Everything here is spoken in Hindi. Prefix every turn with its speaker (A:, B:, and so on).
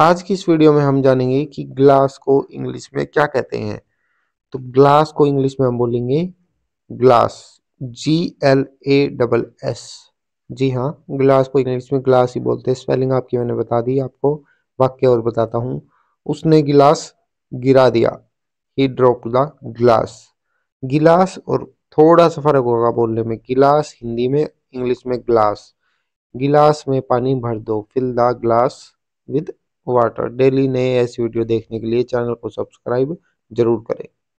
A: आज की इस वीडियो में हम जानेंगे कि ग्लास को इंग्लिश में क्या कहते हैं तो ग्लास को इंग्लिश में हम बोलेंगे glass G L A double S जी हाँ ग्लास को इंग्लिश में ग्लास ही बोलते हैं स्पेलिंग आपकी मैंने बता दी आपको वाक्य और बताता हूँ उसने गिलास गिरा दिया ही ड्रॉप द ग्लास गिलास और थोड़ा सा फर्क होगा बोलने में गिलास हिंदी में इंग्लिश में ग्लास गिलास में पानी भर दो fill the glass with water daily नए ऐसी वीडियो देखने के लिए चैनल को सब्सक्राइब जरूर करें